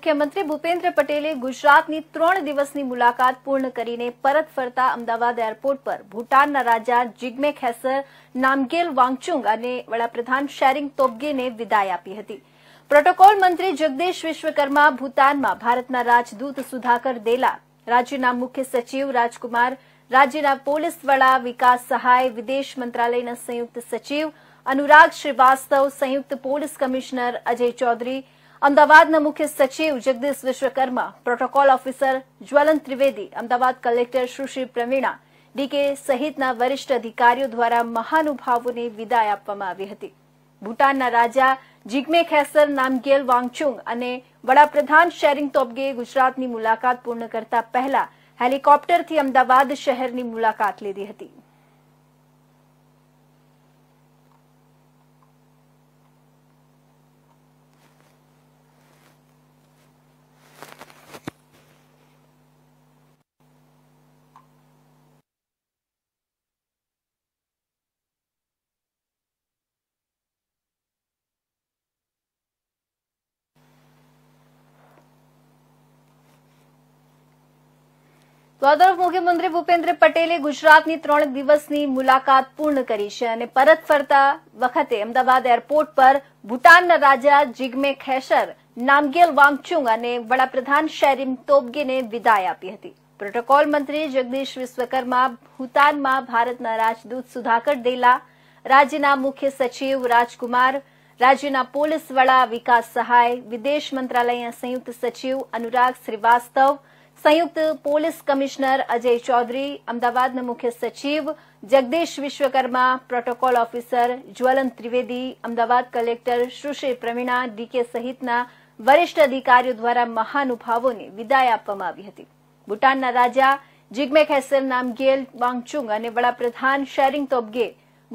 મુખ્યમંત્રી ભૂપેન્દ્ર પટેલે ગુજરાતની ત્રણ દિવસની મુલાકાત પૂર્ણ કરીને પરત ફરતા અમદાવાદ એરપોર્ટ પર ભૂટાનના રાજા જીગ્મે ખેસર નામગેલ વાંગચુંગ અને વડાપ્રધાન શેરિંગ તોબગેને વિદાય આપી હતી પ્રોટોકોલ મંત્રી જગદીશ વિશ્વકર્મા ભૂટાનમાં ભારતના રાજદૂત સુધાકર દેલા રાજ્યના મુખ્ય સચિવ રાજકુમાર રાજ્યના પોલીસ વડા વિકાસ સહાય વિદેશ મંત્રાલયના સંયુક્ત સચિવ અનુરાગ શ્રીવાસ્તવ સંયુક્ત પોલીસ કમિશનર અજય ચૌધરી અમદાવાદના મુખ્ય સચિવ Jagdish Vishwakarma protocol officer Jwalant Trivedi Ahmedabad collector Sushri Pravina DK સહિતના વરિષ્ઠ અધિકારીઓ દ્વારા મહાનુભાવોને વિદાય આપવામાં આવી હતી ભૂટાનના રાજા જીગ્મે ખેસર નામગેલ વાંગચુંગ અને વડાપ્રધાન શેરિંગ તોબગે ગુજરાતની મુલાકાત પૂર્ણ કરતા પહેલા હેલિકોપ્ટરથી અમદાવાદ શહેરની મુલાકાત લીધી હતી તો આ મુખ્યમંત્રી ભૂપેન્દ્ર પટેલે ગુજરાતની ત્રણ દિવસની મુલાકાત પૂર્ણ કરી છે અને પરત ફરતા વખતે અમદાવાદ એરપોર્ટ પર ભૂટાનના રાજા જિગ્મે ખેસર નામગેલ વાંગચુંગ અને વડાપ્રધાન શેરીમ તોબગેને વિદાય આપી હતી પ્રોટોકોલ મંત્રી જગદીશ વિશ્વકર્મા ભૂટાનમાં ભારતના રાજદૂત સુધાકર દેલા રાજ્યના મુખ્ય સચિવ રાજકુમાર રાજ્યના પોલીસ વડા વિકાસ સહાય વિદેશ મંત્રાલયના સંયુક્ત સચિવ અનુરાગ શ્રીવાસ્તવ સંયુક્ત પોલીસ કમિશનર અજય ચૌધરી અમદાવાદના મુખ્ય સચિવ Jagdish Vishwakarma protocol officer Jwalan Trivedi Ahmedabad collector Sushri Pravina DK સહિતના વરિષ્ઠ અધિકારીઓ દ્વારા મહાનુભાવોને વિદાય આપવામાં આવી હતી ભૂટાનના રાજા જિગ્મે ખેસર નામગેલ વાંગચુંગ અને વડાપ્રધાન શેરિંગ તોબગે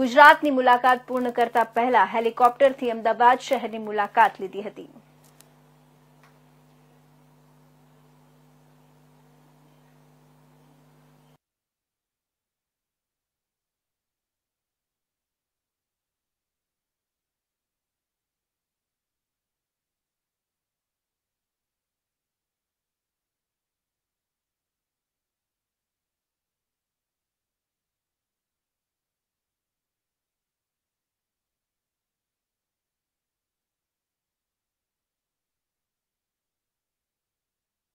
ગુજરાતની મુલાકાત પૂર્ણ કરતા પહેલા હેલિકોપ્ટરથી અમદાવાદ શહેરની મુલાકાત લીધી હતી